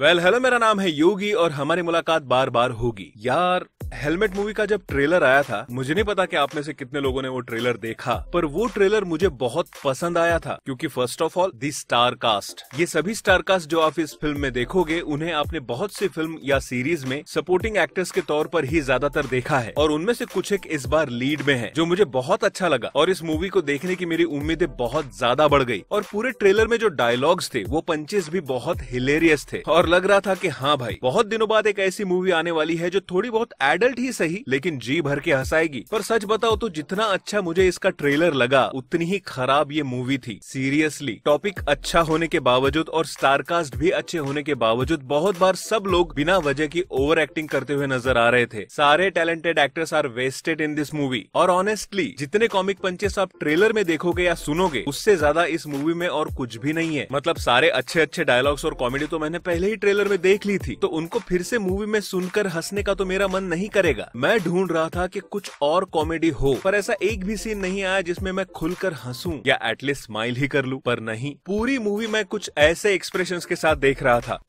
Well well, hello मेरा नाम है योगी और हमारी मुलाकात बार बार होगी यार हेलमेट मूवी का जब ट्रेलर आया था मुझे नहीं पता कि आप में से कितने लोगों ने वो ट्रेलर देखा पर वो ट्रेलर मुझे बहुत पसंद आया था क्योंकि first of all the star cast ये सभी स्टार कास्ट जो आप इस फिल्म में देखोगे उन्हें आपने बहुत सी फिल्म या सीरीज में सपोर्टिंग एक्टर्स के तौर पर ही ज्यादातर देखा है और उनमें से कुछ एक इस बार लीड में है जो मुझे बहुत अच्छा लगा और इस मूवी को देखने की मेरी उम्मीदें बहुत ज्यादा बढ़ गई और पूरे ट्रेलर में जो डायलॉग्स थे वो पंचेस भी बहुत हिलेरियस थे और और लग रहा था कि हाँ भाई बहुत दिनों बाद एक ऐसी मूवी आने वाली है जो थोड़ी बहुत एडल्ट ही सही लेकिन जी भर के हंसाएगी पर सच बताओ तो जितना अच्छा मुझे इसका ट्रेलर लगा उतनी ही खराब ये मूवी थी सीरियसली टॉपिक अच्छा होने के बावजूद और स्टारकास्ट भी अच्छे होने के बावजूद बहुत बार सब लोग बिना वजह की ओवर एक्टिंग करते हुए नजर आ रहे थे सारे talented actors are wasted in this movie और ऑनेस्टली जितने कॉमिक पंचेस आप ट्रेलर में देखोगे या सुनोगे उससे ज्यादा इस मूवी में और कुछ भी नहीं है मतलब सारे अच्छे अच्छे डायलॉग्स और कॉमेडी तो मैंने पहले ही ट्रेलर में देख ली थी तो उनको फिर से मूवी में सुनकर हंसने का तो मेरा मन नहीं करेगा मैं ढूंढ रहा था की कुछ और कॉमेडी हो पर ऐसा एक भी सीन नहीं आया जिसमे मैं खुलकर हंसूं या एटलीस्ट स्माइल ही कर लू पर नहीं पूरी मूवी में कुछ ऐसे एक्सप्रेशन के साथ देख रहा था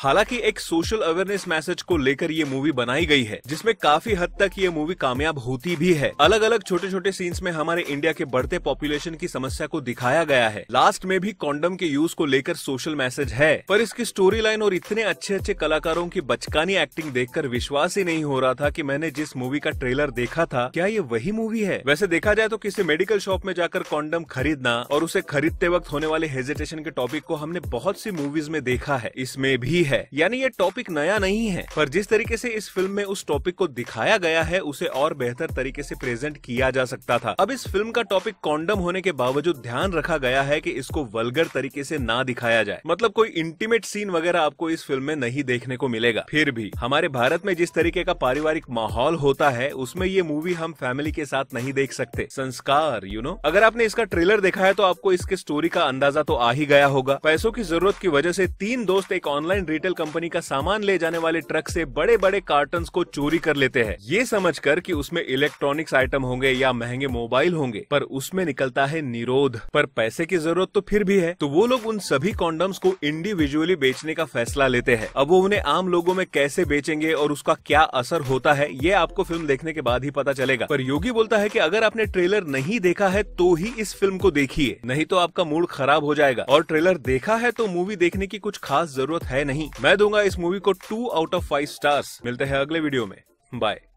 हालांकि एक सोशल अवेयरनेस मैसेज को लेकर ये मूवी बनाई गई है जिसमें काफी हद तक ये मूवी कामयाब होती भी है अलग अलग छोटे छोटे सीन्स में हमारे इंडिया के बढ़ते पॉपुलेशन की समस्या को दिखाया गया है लास्ट में भी कॉन्डम के यूज को लेकर सोशल मैसेज है पर इसकी स्टोरी लाइन और इतने अच्छे अच्छे कलाकारों की बचकानी एक्टिंग देख विश्वास ही नहीं हो रहा था की मैंने जिस मूवी का ट्रेलर देखा था क्या ये वही मूवी है वैसे देखा जाए तो किसी मेडिकल शॉप में जाकर कॉन्डम खरीदना और उसे खरीदते वक्त होने वाले हेजिटेशन के टॉपिक को हमने बहुत सी मूवीज में देखा है इसमें भी है यानी ये टॉपिक नया नहीं है पर जिस तरीके से इस फिल्म में उस टॉपिक को दिखाया गया है उसे और बेहतर तरीके से प्रेजेंट किया जा सकता था अब इस फिल्म का टॉपिक कॉन्डम होने के बावजूद ध्यान रखा गया है की इसको वलगर तरीके से ना दिखाया जाए मतलब कोई इंटीमेट सीन वगैरह आपको इस फिल्म में नहीं देखने को मिलेगा फिर भी हमारे भारत में जिस तरीके का पारिवारिक माहौल होता है उसमें ये मूवी हम फैमिली के साथ नहीं देख सकते संस्कार यू you नो know? अगर आपने इसका ट्रेलर देखा है तो आपको इसके स्टोरी का अंदाजा तो आ ही गया होगा पैसों की जरूरत की वजह से तीन दोस्त एक ऑनलाइन रिटेल कंपनी का सामान ले जाने वाले ट्रक से बड़े बड़े कार्टन को चोरी कर लेते हैं ये समझ कर की उसमें इलेक्ट्रॉनिक्स आइटम होंगे या महंगे मोबाइल होंगे पर उसमें निकलता है निरोध पर पैसे की जरूरत तो फिर भी है तो वो लोग उन सभी कॉन्डम्स को इंडिविजुअली बेचने का फैसला लेते हैं अब वो उन्हें आम लोगों में कैसे बेचेंगे और उसका क्या असर होता है ये आपको फिल्म देखने के बाद ही पता चलेगा पर योगी बोलता है कि अगर आपने ट्रेलर नहीं देखा है तो ही इस फिल्म को देखिए नहीं तो आपका मूड खराब हो जाएगा और ट्रेलर देखा है तो मूवी देखने की कुछ खास जरूरत है नहीं मैं दूंगा इस मूवी को two out of five stars मिलते हैं अगले वीडियो में बाय